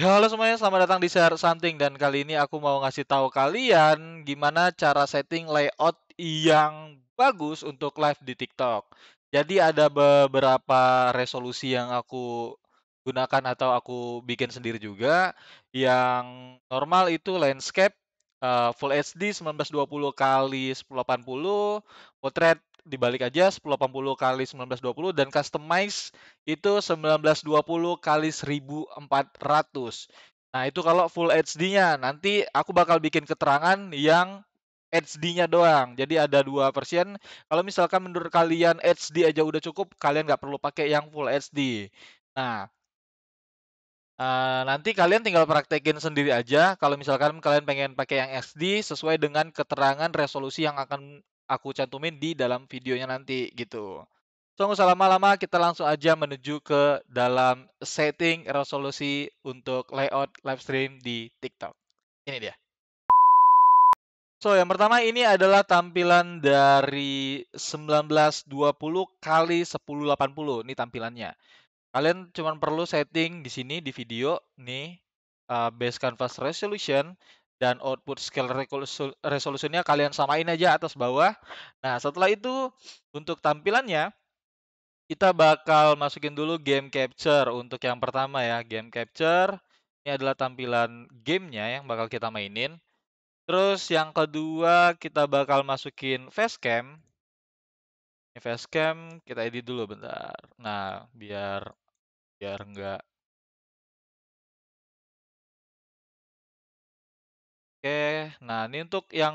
Halo semuanya, selamat datang di Share Something dan kali ini aku mau ngasih tahu kalian gimana cara setting layout yang bagus untuk live di TikTok. Jadi ada beberapa resolusi yang aku gunakan atau aku bikin sendiri juga. Yang normal itu landscape uh, full HD 1920 kali 1080, potret dibalik aja 1080 kali 1920 dan customize itu 1920 kali 1400. Nah, itu kalau full HD-nya. Nanti aku bakal bikin keterangan yang HD-nya doang. Jadi ada dua persen Kalau misalkan menurut kalian HD aja udah cukup, kalian nggak perlu pakai yang full HD. Nah, Uh, nanti kalian tinggal praktekin sendiri aja. Kalau misalkan kalian pengen pakai yang SD sesuai dengan keterangan resolusi yang akan aku cantumin di dalam videonya nanti gitu. So nggak usah lama-lama kita langsung aja menuju ke dalam setting resolusi untuk layout live stream di TikTok. Ini dia. So, yang pertama ini adalah tampilan dari 1920 kali 1080. Ini tampilannya. Kalian cuma perlu setting di sini di video nih uh, base canvas resolution dan output scale resolusinya kalian samain aja atas bawah. Nah setelah itu untuk tampilannya kita bakal masukin dulu game capture untuk yang pertama ya game capture ini adalah tampilan gamenya yang bakal kita mainin. Terus yang kedua kita bakal masukin facecam. Ini facecam kita edit dulu bentar. Nah biar biar enggak Oke, nah ini untuk yang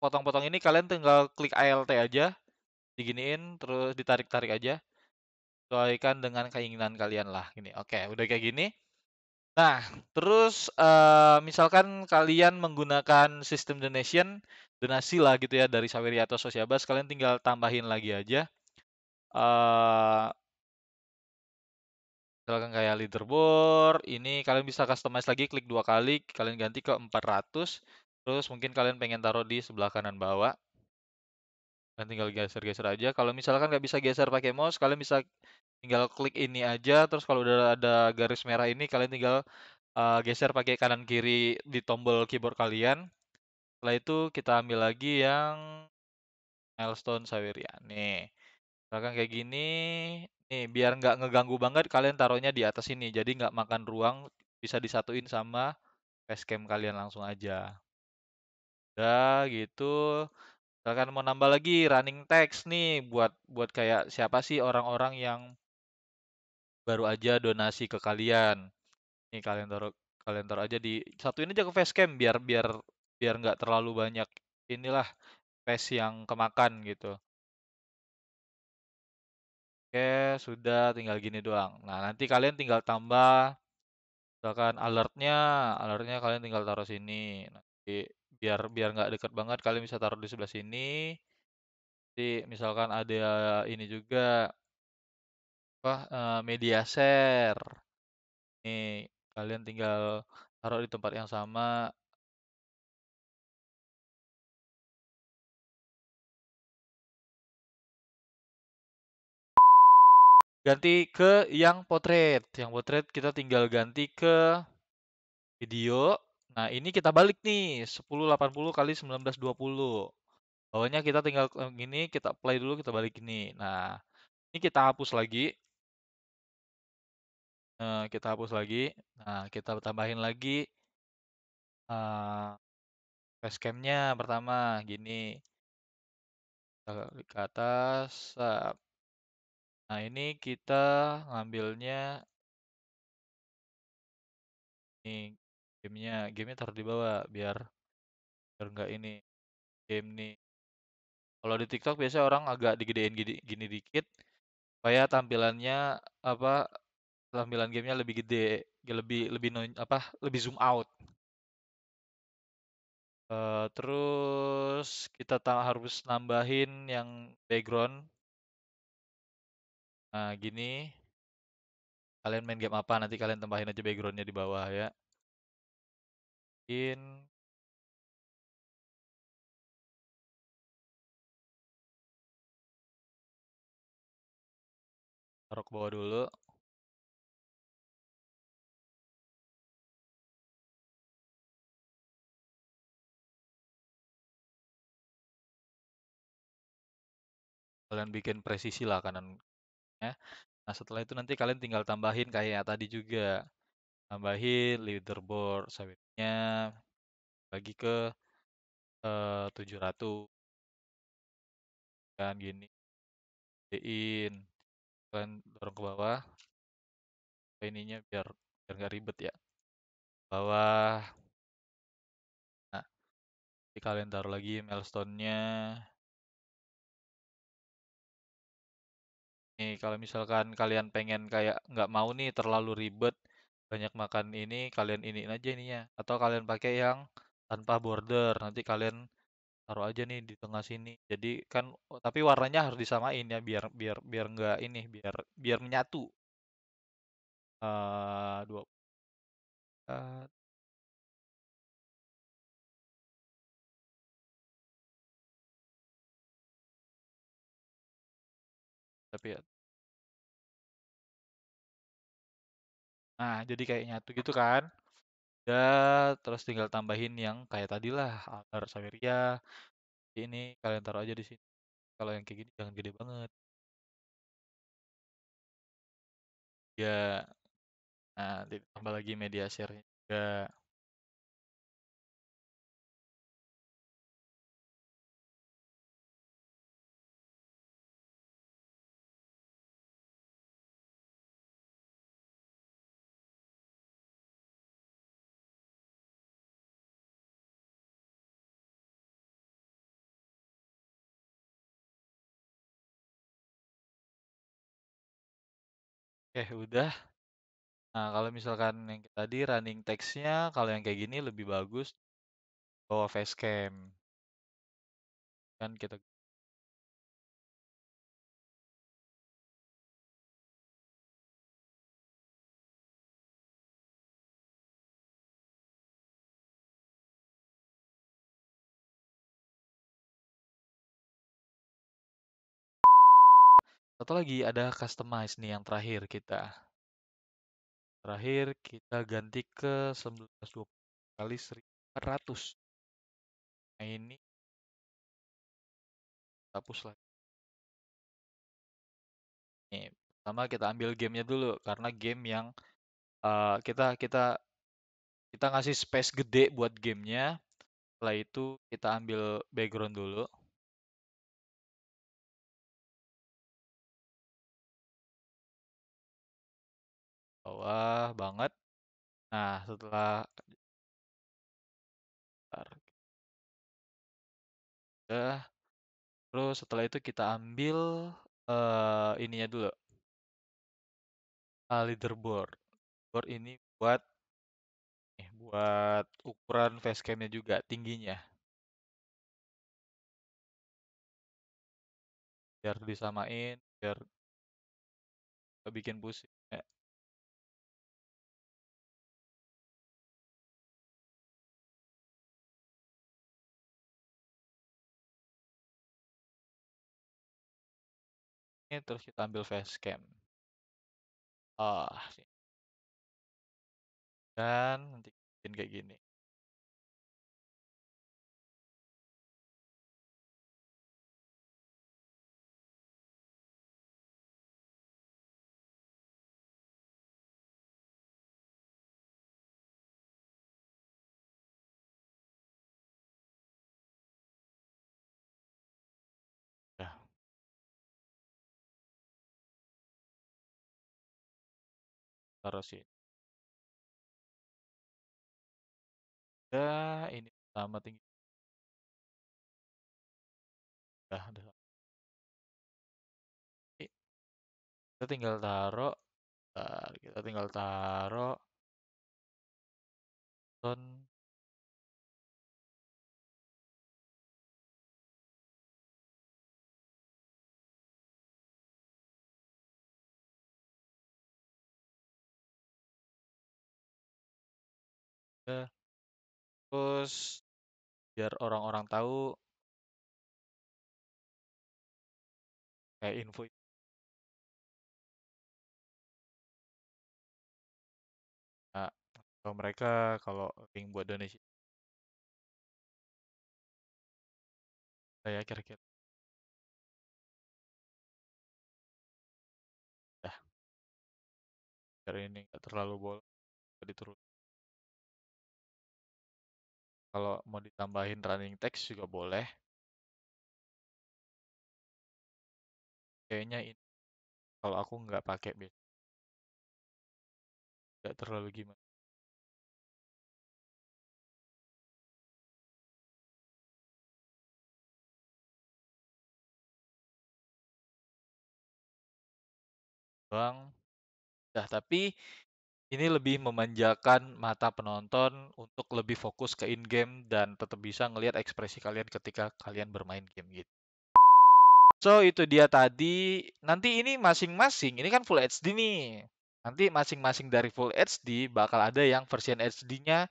potong-potong ini kalian tinggal klik ALT aja, diginiin terus ditarik-tarik aja. Sesuaikan dengan keinginan kalian lah gini. Oke, udah kayak gini. Nah, terus uh, misalkan kalian menggunakan sistem donation, donasi lah gitu ya dari Saweria atau Sosiabas, kalian tinggal tambahin lagi aja. Uh, Misalkan kayak leaderboard, ini kalian bisa customize lagi, klik dua kali, kalian ganti ke 400. Terus mungkin kalian pengen taruh di sebelah kanan bawah. dan tinggal geser-geser aja. Kalau misalkan nggak bisa geser pakai mouse, kalian bisa tinggal klik ini aja. Terus kalau udah ada garis merah ini, kalian tinggal uh, geser pakai kanan-kiri di tombol keyboard kalian. Setelah itu kita ambil lagi yang Milestone Saweria. Nih, misalkan kayak gini, Nih, biar nggak ngeganggu banget kalian taruhnya di atas ini. Jadi nggak makan ruang, bisa disatuin sama facecam kalian langsung aja. Udah gitu. Kalian mau nambah lagi running text nih buat buat kayak siapa sih orang-orang yang baru aja donasi ke kalian. Nih kalian taruh kalian taruh aja di satuin aja ke facecam biar biar biar nggak terlalu banyak inilah face yang kemakan gitu. Oke, sudah tinggal gini doang. Nah, nanti kalian tinggal tambah misalkan alertnya, alertnya kalian tinggal taruh sini. Nanti biar biar nggak deket banget kalian bisa taruh di sebelah sini. Nanti misalkan ada ini juga apa eh, media share. Nih, kalian tinggal taruh di tempat yang sama. ganti ke yang potret. Yang potret kita tinggal ganti ke video. Nah, ini kita balik nih, 1080 kali 1920. Bawahnya kita tinggal eh, gini, kita play dulu, kita balik ini. Nah, ini kita hapus lagi. Nah, kita hapus lagi. Nah, kita tambahin lagi uh, facecam-nya pertama, gini. Kita ke atas, uh, Nah, ini kita ngambilnya ini gamenya gamenya taruh di bawah biar biar nggak ini, game nih. Kalau di TikTok biasanya orang agak digedein gini gini dikit, supaya tampilannya, apa, tampilan gamenya lebih gede, ya lebih lebih non apa, lebih zoom out. uh, terus kita harus nambahin yang background. Nah, gini. Kalian main game apa? Nanti kalian tambahin aja backgroundnya di bawah ya. In taruh ke bawah dulu. Kalian bikin presisi lah kanan Ya. Nah, setelah itu nanti kalian tinggal tambahin kayak tadi juga, tambahin leaderboard sawitnya, bagi ke, eh, uh, 700. Kan gini, Diin kalian dorong ke bawah. ininya biar biar nggak ribet ya, bawah. Nah, nanti kalian taruh lagi milestone-nya. Nih, kalau misalkan kalian pengen kayak nggak mau nih terlalu ribet, banyak makan ini, kalian iniin aja ini ya atau kalian pakai yang tanpa border, nanti kalian taruh aja nih di tengah sini. Jadi kan oh, tapi warnanya harus disamain ya biar biar biar nggak ini, biar biar menyatu. uh, dua uh, Nah, jadi kayak nyatu gitu kan. Ya, terus tinggal tambahin yang kayak tadi lah agar Saweria, ini kalian taruh aja di sini. Kalau yang kayak gini jangan gede banget. Ya. Nah, tambah lagi media share-nya juga. okay, eh, udah. Nah, kalau misalkan yang tadi running text-nya kalau yang kayak gini lebih bagus bawa facecam. Kan kita gitu. Satu lagi ada customize nih yang terakhir kita. Terakhir kita ganti ke 1920 kali 1400. Nah ini hapus lagi. Nih, pertama kita ambil gamenya dulu karena game yang uh, kita kita kita ngasih space gede buat gamenya. Setelah itu kita ambil background dulu. Bawah banget. Nah, setelah Udah. Terus setelah itu kita ambil, uh, ininya dulu. Uh, leaderboard. Board ini buat eh buat ukuran facecam juga, tingginya. Biar disamain, biar nggak bikin pusing, ya. ini terus kita ambil face facecam. Ah, dan nanti bikin kayak gini. Terusin. Ya, ini sama tinggi. Udah udah. Kita tinggal taruh bentar, kita tinggal taruh ton terus biar orang-orang tahu Kayak info kalau mereka kalau link buat donasi Saya kira-kira. Ya, Biar ini nggak terlalu bol jadi terus kalau mau ditambahin running text juga boleh. Kayaknya ini kalau aku nggak pakai bed, Nggak terlalu gimana. Bang. Dah tapi ini lebih memanjakan mata penonton untuk lebih fokus ke in-game dan tetap bisa ngelihat ekspresi kalian ketika kalian bermain game gitu. So itu dia tadi. Nanti ini masing-masing, ini kan full HD nih. Nanti masing-masing dari full HD bakal ada yang versi HD-nya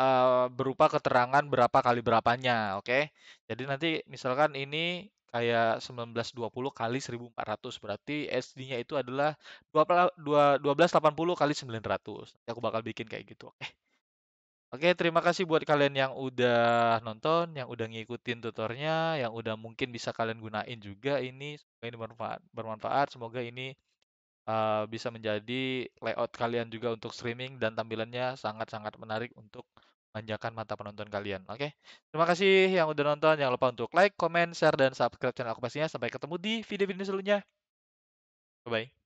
uh, eh, berupa keterangan berapa kali berapanya, oke? Okay? Jadi nanti misalkan ini kayak 1920 kali 1400 berarti SD-nya itu adalah 1280 kali 900. Nanti aku bakal bikin kayak gitu. Oke. Oke, terima kasih buat kalian yang udah nonton, yang udah ngikutin tutornya, yang udah mungkin bisa kalian gunain juga ini. Semoga ini bermanfaat. bermanfaat. Semoga ini uh, bisa menjadi layout kalian juga untuk streaming dan tampilannya sangat-sangat menarik untuk manjakan mata penonton kalian. Oke, okay? terima kasih yang udah nonton. Jangan lupa untuk like, comment, share, dan subscribe channel aku pastinya. Sampai ketemu di video-video selanjutnya. Bye-bye.